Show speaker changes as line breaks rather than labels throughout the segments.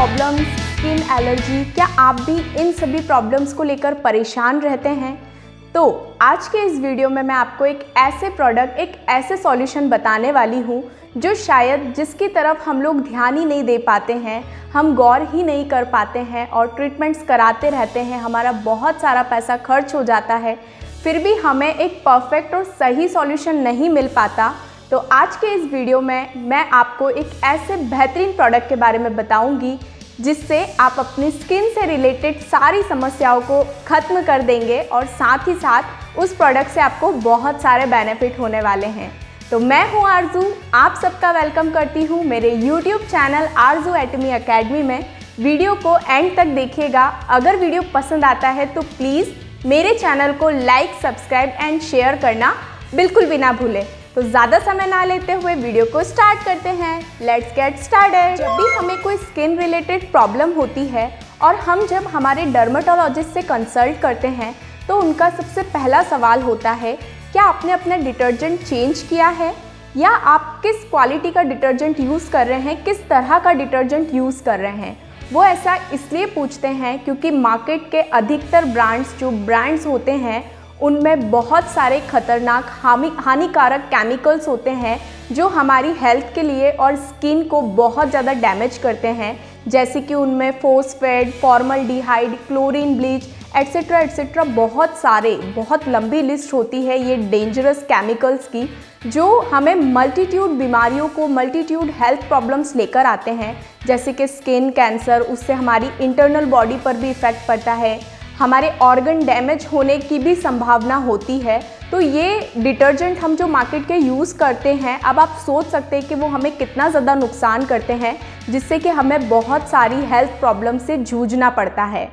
problems skin allergy क्या आप भी इन सभी प्रॉब्लम्स को लेकर परेशान रहते हैं तो आज के इस वीडियो में मैं आपको एक ऐसे प्रोडक्ट एक ऐसे सॉल्यूशन बताने वाली हूँ जो शायद जिसकी तरफ हम लोग ध्यान ही नहीं दे पाते हैं हम गौर ही नहीं कर पाते हैं और ट्रीटमेंट्स कराते रहते हैं हमारा बहुत सारा पैसा खर्च हो जाता है फिर भी हमें एक परफेक्ट और सही सॉल्यूशन नहीं मिल पाता तो आज के इस वीडियो में मैं आपको एक ऐसे बेहतरीन प्रोडक्ट के बारे में बताऊंगी जिससे आप अपनी स्किन से रिलेटेड सारी समस्याओं को ख़त्म कर देंगे और साथ ही साथ उस प्रोडक्ट से आपको बहुत सारे बेनिफिट होने वाले हैं तो मैं हूं आरजू आप सबका वेलकम करती हूं मेरे YouTube channel Aarzoo Atomy academy में वीडियो को एंड तक देखिएगा अगर वीडियो पसंद आता है तो प्लीज़ मेरे चैनल को लाइक सब्सक्राइब एंड शेयर करना बिल्कुल भी ना भूलें तो ज़्यादा समय ना लेते हुए वीडियो को स्टार्ट करते हैं लेट्स गेट स्टार्ट जब भी हमें कोई स्किन रिलेटेड प्रॉब्लम होती है और हम जब हमारे डर्माटोलॉजिस्ट से कंसल्ट करते हैं तो उनका सबसे पहला सवाल होता है क्या आपने अपना डिटर्जेंट चेंज किया है या आप किस क्वालिटी का डिटर्जेंट यूज़ कर रहे हैं किस तरह का डिटर्जेंट यूज़ कर रहे हैं वो ऐसा इसलिए पूछते हैं क्योंकि मार्केट के अधिकतर ब्रांड्स जो ब्रांड्स होते हैं उनमें बहुत सारे खतरनाक हानिकारक केमिकल्स होते हैं जो हमारी हेल्थ के लिए और स्किन को बहुत ज़्यादा डैमेज करते हैं जैसे कि उनमें phosphate formaldehyde chlorine bleach etcetera etcetera बहुत सारे बहुत लंबी लिस्ट होती है ये डेंजरस केमिकल्स की जो हमें मल्टीट्यूड बीमारियों को मल्टीट्यूड हेल्थ प्रॉब्लम्स लेकर आते हैं जैसे कि स्किन कैंसर उससे हमारी इंटरनल बॉडी पर भी इफ़ेक्ट पड़ता है हमारे ऑर्गन डैमेज होने की भी संभावना होती है तो ये डिटर्जेंट हम जो मार्केट के यूज़ करते हैं अब आप सोच सकते हैं कि वो हमें कितना ज़्यादा नुकसान करते हैं जिससे कि हमें बहुत सारी हेल्थ प्रॉब्लम से जूझना पड़ता है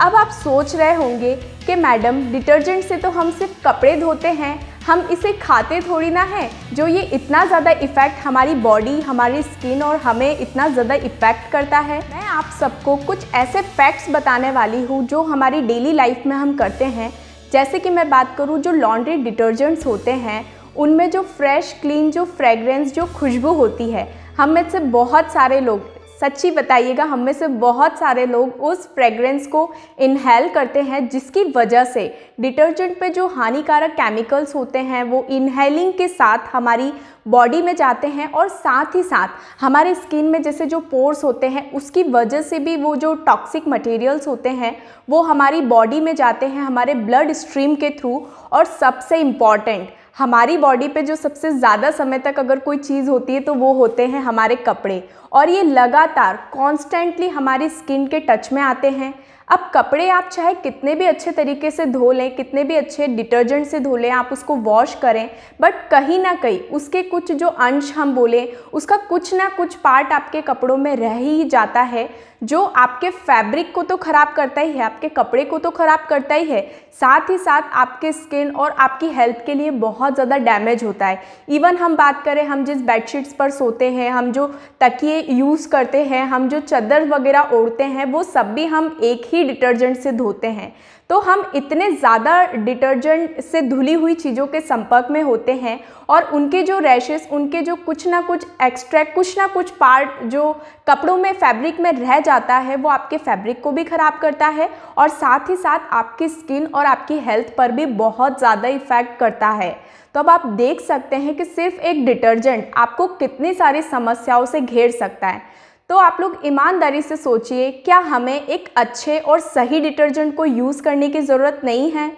अब आप सोच रहे होंगे कि मैडम डिटर्जेंट से तो हम सिर्फ कपड़े धोते हैं हम इसे खाते थोड़ी ना हैं जो ये इतना ज़्यादा इफ़ेक्ट हमारी बॉडी हमारी स्किन और हमें इतना ज़्यादा इफ़ेक्ट करता है मैं आप सबको कुछ ऐसे फैक्ट्स बताने वाली हूँ जो हमारी डेली लाइफ में हम करते हैं जैसे कि मैं बात करूँ जो लॉन्ड्री डिटर्जेंट्स होते हैं उनमें जो फ्रेश क्लीन जो फ्रेगरेंस जो खुशबू होती है हम में से बहुत सारे लोग सच्ची बताइएगा हम में से बहुत सारे लोग उस फ्रेग्रेंस को इनहेल करते हैं जिसकी वजह से डिटर्जेंट पे जो हानिकारक केमिकल्स होते हैं वो इनहेलिंग के साथ हमारी बॉडी में जाते हैं और साथ ही साथ हमारे स्किन में जैसे जो पोर्स होते हैं उसकी वजह से भी वो जो टॉक्सिक मटेरियल्स होते हैं वो हमारी बॉडी में जाते हैं हमारे ब्लड स्ट्रीम के थ्रू और सबसे इम्पॉर्टेंट हमारी बॉडी पे जो सबसे ज़्यादा समय तक अगर कोई चीज़ होती है तो वो होते हैं हमारे कपड़े और ये लगातार कॉन्स्टेंटली हमारी स्किन के टच में आते हैं अब कपड़े आप चाहे कितने भी अच्छे तरीके से धो लें कितने भी अच्छे डिटर्जेंट से धो लें आप उसको वॉश करें बट कहीं ना कहीं उसके कुछ जो अंश हम बोलें उसका कुछ ना कुछ पार्ट आपके कपड़ों में रह ही जाता है जो आपके फैब्रिक को तो ख़राब करता ही है आपके कपड़े को तो ख़राब करता ही है साथ ही साथ आपके स्किन और आपकी हेल्थ के लिए बहुत ज़्यादा डैमेज होता है इवन हम बात करें हम जिस बेडशीट्स पर सोते हैं हम जो तकिए यूज़ करते हैं हम जो चादर वगैरह ओढ़ते हैं वो सब भी हम एक ही डिटर्जेंट से धोते हैं तो हम इतने ज़्यादा डिटर्जेंट से धुली हुई चीज़ों के संपर्क में होते हैं और उनके जो रैशेस उनके जो कुछ ना कुछ एक्स्ट्रैक्ट कुछ ना कुछ पार्ट जो कपड़ों में फैब्रिक में रह जाता है वो आपके फैब्रिक को भी ख़राब करता है और साथ ही साथ आपकी स्किन और आपकी हेल्थ पर भी बहुत ज़्यादा इफ़ेक्ट करता है तो अब आप देख सकते हैं कि सिर्फ एक डिटर्जेंट आपको कितनी सारी समस्याओं से घेर सकता है तो आप लोग ईमानदारी से सोचिए क्या हमें एक अच्छे और सही डिटर्जेंट को यूज़ करने की ज़रूरत नहीं है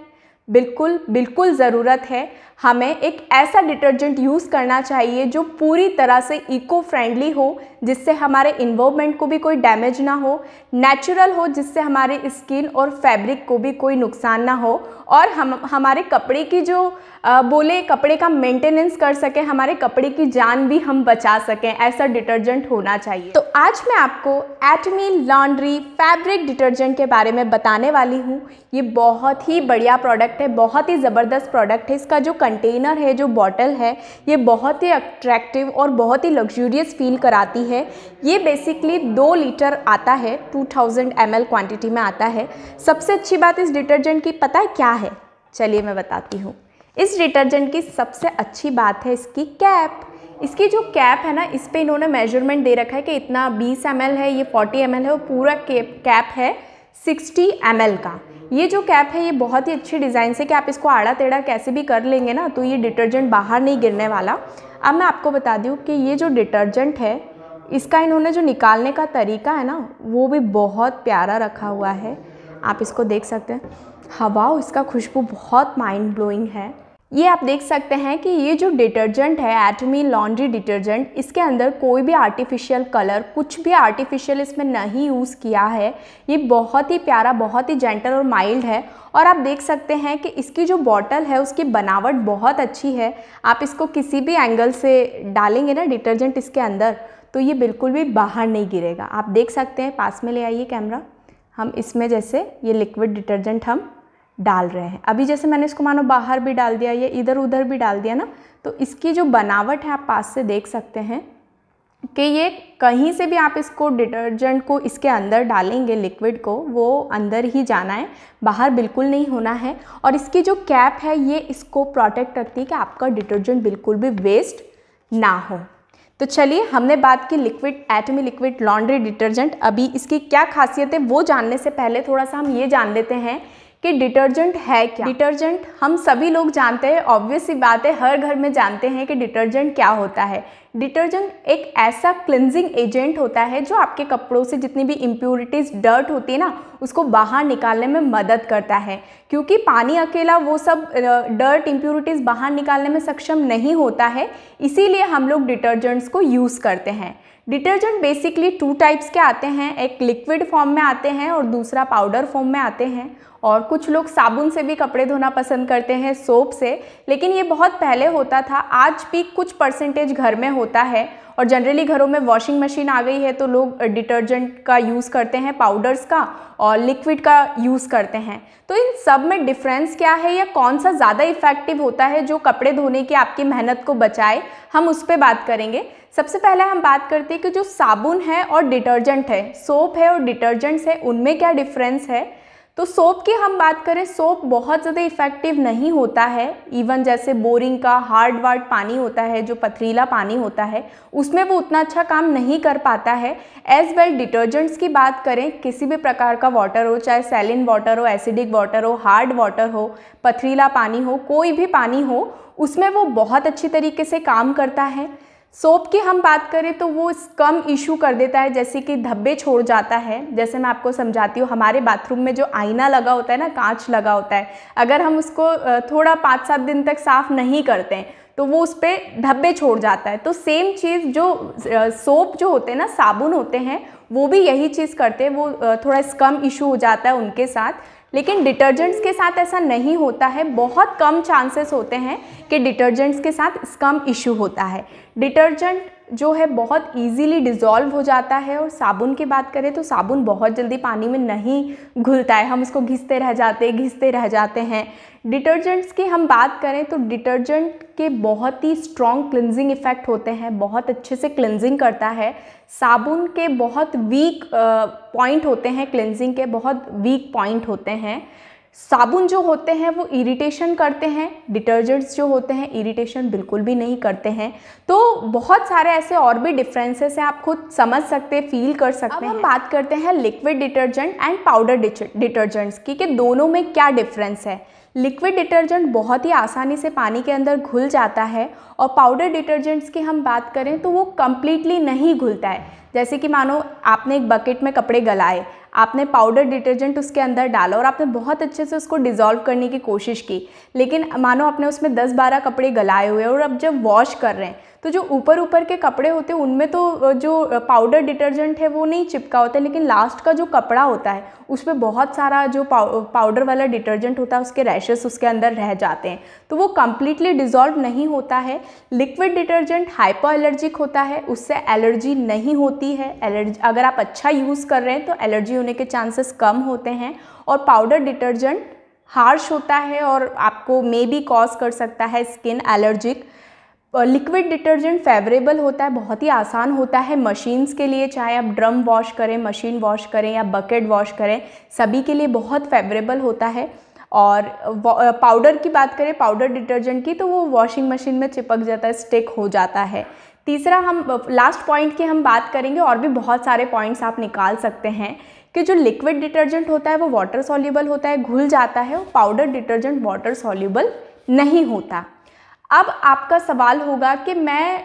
बिल्कुल बिल्कुल ज़रूरत है हमें एक ऐसा डिटर्जेंट यूज़ करना चाहिए जो पूरी तरह से इको फ्रेंडली हो जिससे हमारे इन्वॉल्वमेंट को भी कोई डैमेज ना हो नेचुरल हो जिससे हमारे स्किन और फैब्रिक को भी कोई नुकसान ना हो और हम हमारे कपड़े की जो आ, बोले कपड़े का मेंटेनेंस कर सकें हमारे कपड़े की जान भी हम बचा सकें ऐसा डिटर्जेंट होना चाहिए तो आज मैं आपको एटमी लॉन्ड्री फैब्रिक डिटर्जेंट के बारे में बताने वाली हूँ ये बहुत ही बढ़िया प्रोडक्ट है बहुत ही ज़बरदस्त प्रोडक्ट है इसका जो कंटेनर है जो बॉटल है ये बहुत ही अट्रैक्टिव और बहुत ही लग्जूरियस फील कराती है है ये बेसिकली दो लीटर आता है 2000 थाउजेंड क्वांटिटी में आता है सबसे अच्छी बात इस डिटर्जेंट की पता है क्या है चलिए मैं बताती हूँ इस डिटर्जेंट की सबसे अच्छी बात है इसकी कैप इसकी जो कैप है ना इस पर इन्होंने मेजरमेंट दे रखा है कि इतना 20 एम है ये 40 एम है और पूरा कैप है 60 एम का ये जो कैप है ये बहुत ही अच्छी डिज़ाइन से कि आप इसको आड़ा टेढ़ा कैसे भी कर लेंगे ना तो ये डिटर्जेंट बाहर नहीं गिरने वाला अब मैं आपको बता दूँ कि ये जो डिटर्जेंट है इसका इन्होंने जो निकालने का तरीका है ना वो भी बहुत प्यारा रखा हुआ है आप इसको देख सकते हैं हवा इसका खुशबू बहुत माइंड ब्लोइंग है ये आप देख सकते हैं कि ये जो डिटर्जेंट है एटमी लॉन्ड्री डिटर्जेंट इसके अंदर कोई भी आर्टिफिशियल कलर कुछ भी आर्टिफिशियल इसमें नहीं यूज़ किया है ये बहुत ही प्यारा बहुत ही जेंटल और माइल्ड है और आप देख सकते हैं कि इसकी जो बॉटल है उसकी बनावट बहुत अच्छी है आप इसको किसी भी एंगल से डालेंगे ना डिटर्जेंट इसके अंदर तो ये बिल्कुल भी बाहर नहीं गिरेगा आप देख सकते हैं पास में ले आइए कैमरा हम इसमें जैसे ये लिक्विड डिटर्जेंट हम डाल रहे हैं अभी जैसे मैंने इसको मानो बाहर भी डाल दिया या इधर उधर भी डाल दिया ना तो इसकी जो बनावट है आप पास से देख सकते हैं कि ये कहीं से भी आप इसको डिटर्जेंट को इसके अंदर डालेंगे लिक्विड को वो अंदर ही जाना है बाहर बिल्कुल नहीं होना है और इसकी जो कैप है ये इसको प्रोटेक्ट रखती है कि आपका डिटर्जेंट बिल्कुल भी वेस्ट ना हो तो चलिए हमने बात की liquid Atomy liquid laundry detergent अभी इसकी क्या खासियत है वो जानने से पहले थोड़ा सा हम ये जान लेते हैं कि डिटर्जेंट है क्या डिटर्जेंट हम सभी लोग जानते हैं ऑब्वियस सी बात है हर घर में जानते हैं कि डिटर्जेंट क्या होता है डिटर्जेंट एक ऐसा क्लिनजिंग एजेंट होता है जो आपके कपड़ों से जितनी भी इम्प्योरिटीज़ डर्ट होती है ना उसको बाहर निकालने में मदद करता है क्योंकि पानी अकेला वो सब डर्ट इम्प्योरिटीज़ बाहर निकालने में सक्षम नहीं होता है इसीलिए हम लोग डिटर्जेंट्स को यूज़ करते हैं डिटर्जेंट बेसिकली टू टाइप्स के आते हैं एक लिक्विड फॉर्म में आते हैं और दूसरा पाउडर फॉर्म में आते हैं और कुछ लोग साबुन से भी कपड़े धोना पसंद करते हैं सोप से लेकिन ये बहुत पहले होता था आज भी कुछ परसेंटेज घर में होता है और जनरली घरों में वॉशिंग मशीन आ गई है तो लोग डिटर्जेंट का यूज़ करते हैं पाउडर्स का और लिक्विड का यूज़ करते हैं तो इन सब में डिफरेंस क्या है या कौन सा ज़्यादा इफ़ेक्टिव होता है जो कपड़े धोने की आपकी मेहनत को बचाए हम उस पर बात करेंगे सबसे पहले हम बात करते हैं कि जो साबुन है और डिटर्जेंट है सोप है और डिटर्जेंट्स है उनमें क्या डिफरेंस है तो सोप की हम बात करें सोप बहुत ज़्यादा इफ़ेक्टिव नहीं होता है इवन जैसे बोरिंग का हार्ड वार्ड पानी होता है जो पथरीला पानी होता है उसमें वो उतना अच्छा काम नहीं कर पाता है एज़ वेल डिटर्जेंट्स की बात करें किसी भी प्रकार का वाटर हो चाहे सेलिन वाटर हो एसिडिक वाटर हो हार्ड वाटर हो पथरीला पानी हो कोई भी पानी हो उसमें वो बहुत अच्छी तरीके से काम करता है सोप की हम बात करें तो वो कम इशू कर देता है जैसे कि धब्बे छोड़ जाता है जैसे मैं आपको समझाती हूँ हमारे बाथरूम में जो आईना लगा होता है ना कांच लगा होता है अगर हम उसको थोड़ा पाँच सात दिन तक साफ़ नहीं करते हैं तो वो उस पर धब्बे छोड़ जाता है तो सेम चीज़ जो सोप जो होते हैं ना साबुन होते हैं वो भी यही चीज़ करते हैं वो थोड़ा स्कम इशू हो जाता है उनके साथ लेकिन डिटर्जेंट्स के साथ ऐसा नहीं होता है बहुत कम चांसेस होते हैं कि डिटर्जेंट्स के साथ स्कम इशू होता है डिटर्जेंट जो है बहुत इजीली डिज़ोल्व हो जाता है और साबुन की बात करें तो साबुन बहुत जल्दी पानी में नहीं घुलता है हम उसको घिसते रह जाते घिसते रह जाते हैं डिटर्जेंट्स की हम बात करें तो डिटर्जेंट के बहुत ही स्ट्रॉन्ग क्लिनजिंग इफ़ेक्ट होते हैं बहुत अच्छे से क्लिनजिंग करता है साबुन के बहुत वीक पॉइंट होते हैं क्लिनजिंग के बहुत वीक पॉइंट होते हैं साबुन जो होते हैं वो इरिटेशन करते हैं डिटर्जेंट्स जो होते हैं इरिटेशन बिल्कुल भी नहीं करते हैं तो बहुत सारे ऐसे और भी डिफरेंसेस हैं आप खुद समझ सकते फील कर सकते अब हैं हम बात करते हैं liquid detergent and powder detergents की कि दोनों में क्या डिफरेंस है लिक्विड डिटर्जेंट बहुत ही आसानी से पानी के अंदर घुल जाता है और पाउडर डिटर्जेंट्स की हम बात करें तो वो कम्प्लीटली नहीं घुलता है जैसे कि मानो आपने एक बकेट में कपड़े गलाए आपने पाउडर डिटर्जेंट उसके अंदर डाला और आपने बहुत अच्छे से उसको डिज़ोल्व करने की कोशिश की लेकिन मानो आपने उसमें 10-12 कपड़े गलाए हुए और अब जब वॉश कर रहे हैं तो जो ऊपर ऊपर के कपड़े होते हैं उनमें तो जो पाउडर डिटर्जेंट है वो नहीं चिपका होता है लेकिन लास्ट का जो कपड़ा होता है उसमें बहुत सारा जो पाउडर वाला डिटर्जेंट होता है उसके रैशेस उसके अंदर रह जाते हैं तो वो कम्प्लीटली डिज़ोल्व नहीं होता है लिक्विड डिटर्जेंट हाइपो एलर्जिक होता है उससे एलर्जी नहीं होती है एलर्जी अगर आप अच्छा यूज़ कर रहे हैं तो एलर्जी होने के चांसेस कम होते हैं और पाउडर डिटर्जेंट हार्श होता है और आपको मे बी कॉज कर सकता है skin allergic liquid detergent favourable होता है बहुत ही आसान होता है मशीन्स के लिए चाहे आप ड्रम वॉश करें मशीन वॉश करें या बकेट वॉश करें सभी के लिए बहुत फेवरेबल होता है और पाउडर की बात करें पाउडर डिटर्जेंट की तो वो वॉशिंग मशीन में चिपक जाता है स्टिक हो जाता है तीसरा हम लास्ट पॉइंट की हम बात करेंगे और भी बहुत सारे पॉइंट्स आप निकाल सकते हैं कि जो लिक्विड डिटर्जेंट होता है वो वाटर सॉल्यूबल होता है घुल जाता है और पाउडर डिटर्जेंट वाटर सॉल्यूबल नहीं होता अब आपका सवाल होगा कि मैं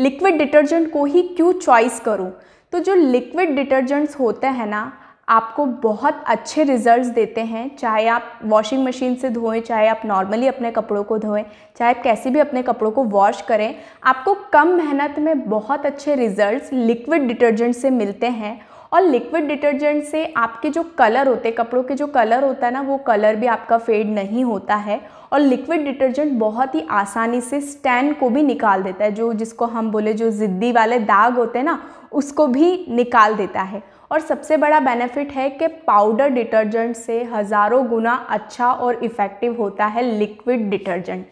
लिक्विड डिटर्जेंट को ही क्यों चॉइस करूं तो जो लिक्विड डिटर्जेंट्स होते हैं ना आपको बहुत अच्छे रिजल्ट्स देते हैं चाहे आप वॉशिंग मशीन से धोएं चाहे आप नॉर्मली अपने कपड़ों को धोएं चाहे आप कैसे भी अपने कपड़ों को वॉश करें आपको कम मेहनत में बहुत अच्छे रिजल्ट्स लिक्विड डिटर्जेंट से मिलते हैं और लिक्विड डिटर्जेंट से आपके जो कलर होते कपड़ों के जो कलर होता है ना वो कलर भी आपका फेड नहीं होता है और लिक्विड डिटर्जेंट बहुत ही आसानी से स्टैंड को भी निकाल देता है जो जिसको हम बोले जो ज़िद्दी वाले दाग होते हैं ना उसको भी निकाल देता है और सबसे बड़ा बेनिफिट है कि पाउडर डिटर्जेंट से हज़ारों गुना अच्छा और इफ़ेक्टिव होता है लिक्विड डिटर्जेंट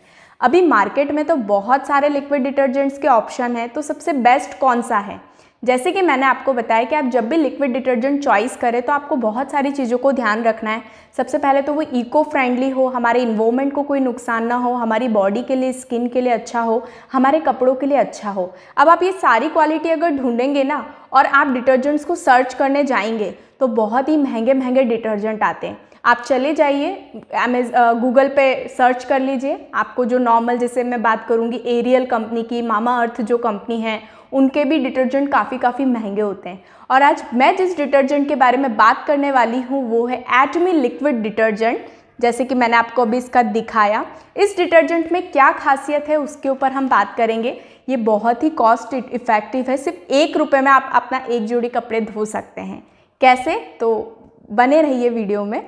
अभी मार्केट में तो बहुत सारे लिक्विड डिटर्जेंट्स के ऑप्शन हैं तो सबसे बेस्ट कौन सा है जैसे कि मैंने आपको बताया कि आप जब भी लिक्विड डिटर्जेंट चॉइस करें तो आपको बहुत सारी चीज़ों को ध्यान रखना है सबसे पहले तो वो इको फ्रेंडली हो हमारे इन्वॉर्मेंट को कोई नुकसान ना हो हमारी बॉडी के लिए स्किन के लिए अच्छा हो हमारे कपड़ों के लिए अच्छा हो अब आप ये सारी क्वालिटी अगर ढूंढेंगे ना और आप डिटर्जेंट्स को सर्च करने जाएंगे तो बहुत ही महंगे महंगे डिटर्जेंट आते हैं आप चले जाइए अमेज गूगल पे सर्च कर लीजिए आपको जो नॉर्मल जैसे मैं बात करूँगी एरियल कंपनी की मामा अर्थ जो कंपनी है उनके भी डिटर्जेंट काफ़ी काफ़ी महंगे होते हैं और आज मैं जिस डिटर्जेंट के बारे में बात करने वाली हूँ वो है एटमी लिक्विड डिटर्जेंट जैसे कि मैंने आपको अभी इसका दिखाया इस डिटर्जेंट में क्या खासियत है उसके ऊपर हम बात करेंगे ये बहुत ही कॉस्ट इफ़ेक्टिव है सिर्फ एक रुपये में आप अपना एक जोड़ी कपड़े धो सकते हैं कैसे तो बने रहिए वीडियो में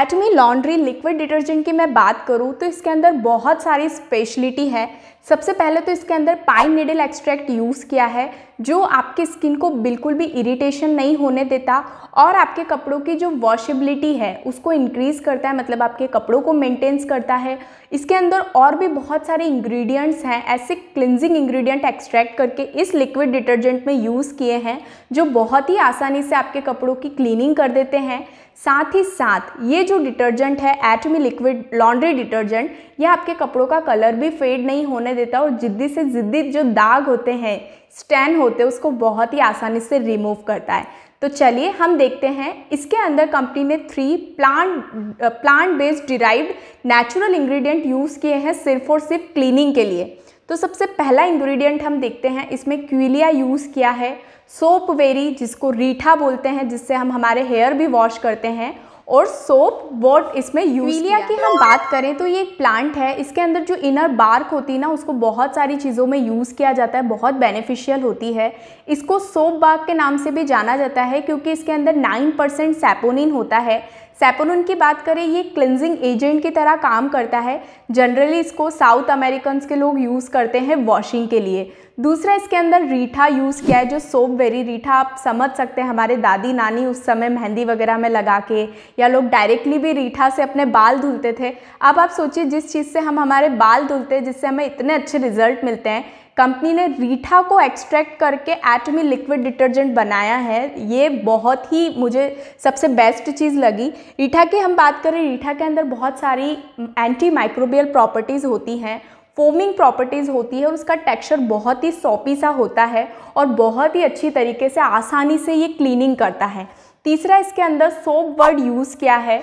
एटमी लॉन्ड्री लिक्विड डिटर्जेंट की मैं बात करूँ तो इसके अंदर बहुत सारी स्पेशलिटी है सबसे पहले तो इसके अंदर पाइन निडल एक्सट्रैक्ट यूज़ किया है जो आपकी स्किन को बिल्कुल भी इरिटेशन नहीं होने देता और आपके कपड़ों की जो वॉशिबिलिटी है उसको इंक्रीज़ करता है मतलब आपके कपड़ों को मेंटेन्स करता है इसके अंदर और भी बहुत सारे इंग्रेडिएंट्स हैं ऐसे क्लिनजिंग इंग्रेडिएंट एक्सट्रैक्ट करके इस लिक्विड डिटर्जेंट में यूज़ किए हैं जो बहुत ही आसानी से आपके कपड़ों की क्लीनिंग कर देते हैं साथ ही साथ ये जो डिटर्जेंट है एटमी लिक्विड लॉन्ड्री डिटर्जेंट यह आपके कपड़ों का कलर भी फेड नहीं होने देता और जिद्दी से जिद्दी जो दाग होते हैं स्टैन होते हैं उसको बहुत ही आसानी से रिमूव करता है तो चलिए हम देखते हैं इसके अंदर कंपनी ने three plant plant based derived natural ingredient use किए हैं सिर्फ और सिर्फ क्लीनिंग के लिए तो सबसे पहला इंग्रेडिएंट हम देखते हैं इसमें क्यूलिया यूज़ किया है सोप वेरी जिसको रीठा बोलते हैं जिससे हम हमारे हेयर भी वॉश करते हैं और सोप वॉट इसमें यूलिया की हम बात करें तो ये एक प्लांट है इसके अंदर जो इनर बार्क होती है ना उसको बहुत सारी चीज़ों में यूज़ किया जाता है बहुत बेनिफिशियल होती है इसको सोप बाग के नाम से भी जाना जाता है क्योंकि इसके अंदर 9% परसेंट सेपोनिन होता है सेपोनिन की बात करें ये क्लिनजिंग एजेंट की तरह काम करता है जनरली इसको साउथ अमेरिकन के लोग यूज़ करते हैं वॉशिंग के लिए दूसरा इसके अंदर रीठा यूज़ किया है जो सोप वेरी रीठा आप समझ सकते हैं हमारे दादी नानी उस समय मेहंदी वगैरह में लगा के या लोग डायरेक्टली भी रीठा से अपने बाल धुलते थे अब आप सोचिए जिस चीज़ से हम हमारे बाल धुलते हैं जिससे हमें इतने अच्छे रिजल्ट मिलते हैं कंपनी ने रीठा को एक्सट्रैक्ट करके एटमी लिक्विड डिटर्जेंट बनाया है ये बहुत ही मुझे सबसे बेस्ट चीज़ लगी रीठा की हम बात करें रीठा के अंदर बहुत सारी एंटी माइक्रोबियल प्रॉपर्टीज़ होती हैं फोमिंग प्रॉपर्टीज़ होती है और उसका टेक्सचर बहुत ही सॉपी सा होता है और बहुत ही अच्छी तरीके से आसानी से ये क्लीनिंग करता है तीसरा इसके अंदर सोप वर्ड यूज़ किया है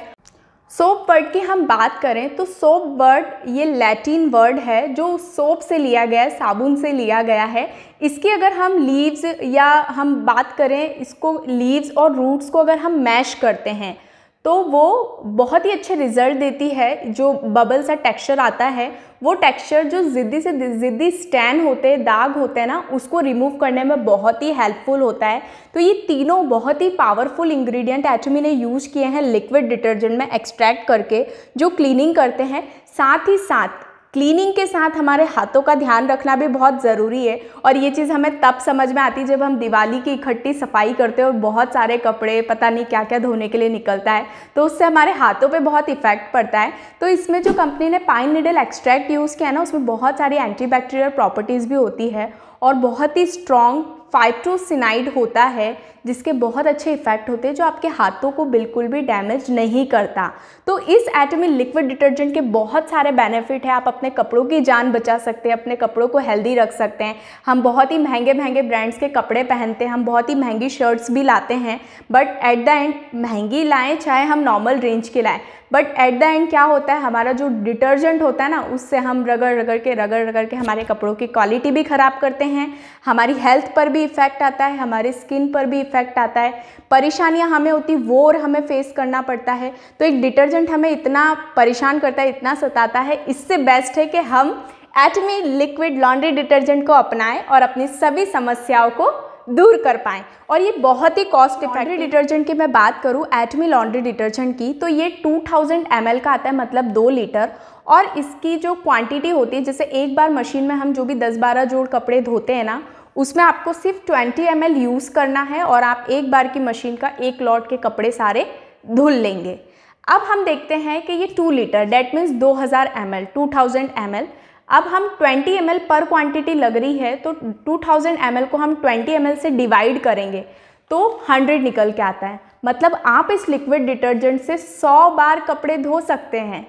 सोप वर्ड की हम बात करें तो सोप वर्ड ये लैटिन वर्ड है जो सोप से लिया गया है साबुन से लिया गया है इसकी अगर हम लीव्स या हम बात करें इसको लीव्स और रूट्स को अगर हम मैश करते हैं तो वो बहुत ही अच्छे रिजल्ट देती है जो बबल सा टेक्सचर आता है वो टेक्सचर जो ज़िद्दी से ज़िद्दी स्टैन होते हैं दाग होते हैं ना उसको रिमूव करने में बहुत ही हेल्पफुल होता है तो ये तीनों बहुत ही पावरफुल इंग्रेडिएंट एटमी ने यूज़ किए हैं लिक्विड डिटर्जेंट में एक्सट्रैक्ट करके जो क्लीनिंग करते हैं साथ ही साथ क्लीनिंग के साथ हमारे हाथों का ध्यान रखना भी बहुत ज़रूरी है और ये चीज़ हमें तब समझ में आती है जब हम दिवाली की इकट्ठी सफाई करते हैं और बहुत सारे कपड़े पता नहीं क्या क्या धोने के लिए निकलता है तो उससे हमारे हाथों पे बहुत इफेक्ट पड़ता है तो इसमें जो कंपनी ने पाइन निडल एक्सट्रैक्ट यूज़ किया है ना उसमें बहुत सारी एंटीबैक्टीरियल प्रॉपर्टीज़ भी होती है और बहुत ही स्ट्रॉन्ग फाइट्रोसिनाइड होता है जिसके बहुत अच्छे इफ़ेक्ट होते हैं जो आपके हाथों को बिल्कुल भी डैमेज नहीं करता तो इस एटमी लिक्विड डिटर्जेंट के बहुत सारे बेनिफिट हैं आप अपने कपड़ों की जान बचा सकते हैं अपने कपड़ों को हेल्दी रख सकते हैं हम बहुत ही महंगे महंगे ब्रांड्स के कपड़े पहनते हैं हम बहुत ही महंगी शर्ट्स भी लाते हैं बट एट द एंड महंगी लाएँ चाहे हम नॉर्मल रेंज की लाएँ बट एट द एंड क्या होता है हमारा जो डिटर्जेंट होता है ना उससे हम रगड़ रगड़ के रगड़ रगड़ के हमारे कपड़ों की क्वालिटी भी ख़राब करते हैं हमारी हेल्थ पर भी इफ़ेक्ट आता है हमारे स्किन पर भी इफ़ेक्ट आता है परेशानियाँ हमें होती वो और हमें फेस करना पड़ता है तो एक डिटर्जेंट हमें इतना परेशान करता है इतना सताता है इससे बेस्ट है कि हम एटमी लिक्विड लॉन्ड्री डिटर्जेंट को अपनाएं और अपनी सभी समस्याओं को दूर कर पाएँ और ये बहुत ही कॉस्ट इफेक्टिव डिटर्जेंट की मैं बात करूँ एटमी लॉन्ड्री डिटर्जेंट की तो ये 2000 थाउजेंड का आता है मतलब दो लीटर और इसकी जो क्वांटिटी होती है जैसे एक बार मशीन में हम जो भी 10-12 जोड़ कपड़े धोते हैं ना उसमें आपको सिर्फ 20 एम यूज़ करना है और आप एक बार की मशीन का एक लॉट के कपड़े सारे धुल लेंगे अब हम देखते हैं कि ये टू लीटर डेट मीन्स हज़ार M L two thousand M L अब हम 20 एम पर क्वांटिटी लग रही है तो 2000 एम को हम 20 एम से डिवाइड करेंगे तो 100 निकल के आता है मतलब आप इस लिक्विड डिटर्जेंट से 100 बार कपड़े धो सकते हैं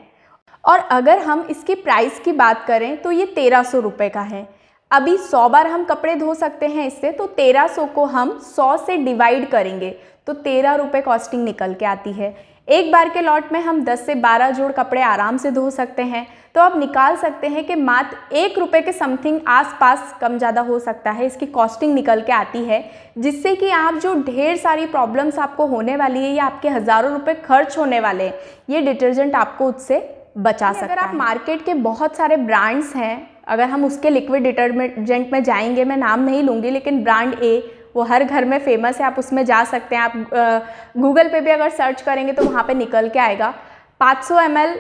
और अगर हम इसकी प्राइस की बात करें तो ये तेरह सौ रुपये का है अभी सौ बार हम कपड़े धो सकते हैं इससे तो तेरह सौ को हम सौ से डिवाइड करेंगे तो तेरह रुपये कॉस्टिंग निकल के आती है एक बार के लॉट में हम दस से बारह जोड़ कपड़े आराम से धो सकते हैं तो आप निकाल सकते हैं कि मात्र एक रुपये के समथिंग आसपास कम ज़्यादा हो सकता है इसकी कॉस्टिंग निकल के आती है जिससे कि आप जो ढेर सारी प्रॉब्लम्स आपको होने वाली है या आपके हज़ारों रुपये खर्च होने वाले हैं ये डिटर्जेंट आपको उससे बचा सकता अगर आप मार्केट के बहुत सारे ब्रांड्स हैं अगर हम उसके लिक्विड डिटर्जेंट में जाएंगे मैं नाम नहीं लूँगी लेकिन ब्रांड ए वो हर घर में फेमस है आप उसमें जा सकते हैं आप गूगल पे भी अगर सर्च करेंगे तो वहाँ पे निकल के आएगा 500 सौ एम एल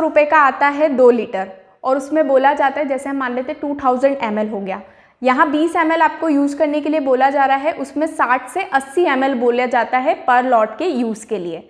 रुपये का आता है दो लीटर और उसमें बोला जाता है जैसे हम मान लेते हैं टू थाउजेंड एम हो गया यहाँ 20 एम आपको यूज़ करने के लिए बोला जा रहा है उसमें 60 से 80 एम बोला जाता है पर लॉट के यूज़ के लिए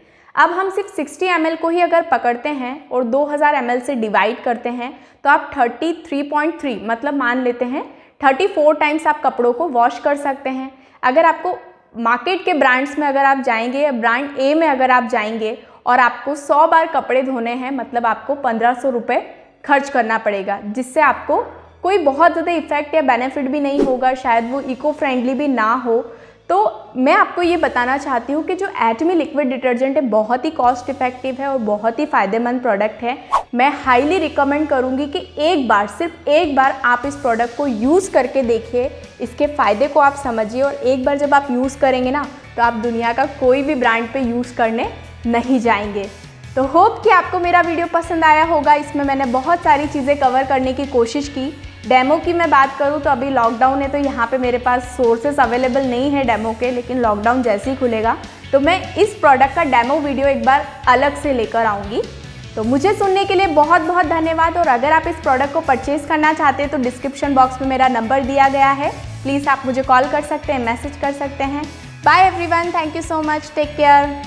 अब हम सिर्फ 60 एम को ही अगर पकड़ते हैं और 2000 एम से डिवाइड करते हैं तो आप 33.3 मतलब मान लेते हैं 34 टाइम्स आप कपड़ों को वॉश कर सकते हैं अगर आपको मार्केट के ब्रांड्स में अगर आप जाएंगे या ब्रांड ए में अगर आप जाएंगे और आपको सौ बार कपड़े धोने हैं मतलब आपको पंद्रह सौ रुपये खर्च करना पड़ेगा जिससे आपको कोई बहुत ज़्यादा इफ़ेक्ट या बेनिफिट भी नहीं होगा शायद वो इको फ्रेंडली भी ना हो तो मैं आपको ये बताना चाहती हूँ कि जो एटमी लिक्विड डिटर्जेंट है बहुत ही कॉस्ट इफ़ेक्टिव है और बहुत ही फ़ायदेमंद प्रोडक्ट है मैं हाईली रिकमेंड करूँगी कि एक बार सिर्फ एक बार आप इस प्रोडक्ट को यूज़ करके देखिए इसके फ़ायदे को आप समझिए और एक बार जब आप यूज़ करेंगे ना तो आप दुनिया का कोई भी ब्रांड पे यूज़ करने नहीं जाएंगे तो होप कि आपको मेरा वीडियो पसंद आया होगा इसमें मैंने बहुत सारी चीज़ें कवर करने की कोशिश की डेमो की मैं बात करूँ तो अभी लॉकडाउन है तो यहाँ पे मेरे पास सोर्सेस अवेलेबल नहीं है डेमो के लेकिन लॉकडाउन जैसे ही खुलेगा तो मैं इस प्रोडक्ट का डेमो वीडियो एक बार अलग से लेकर आऊँगी तो मुझे सुनने के लिए बहुत बहुत धन्यवाद और अगर आप इस प्रोडक्ट को परचेज़ करना चाहते हैं तो डिस्क्रिप्शन बॉक्स में मेरा नंबर दिया गया है प्लीज़ आप मुझे कॉल कर सकते हैं मैसेज कर सकते हैं bye everyone thank you so much take care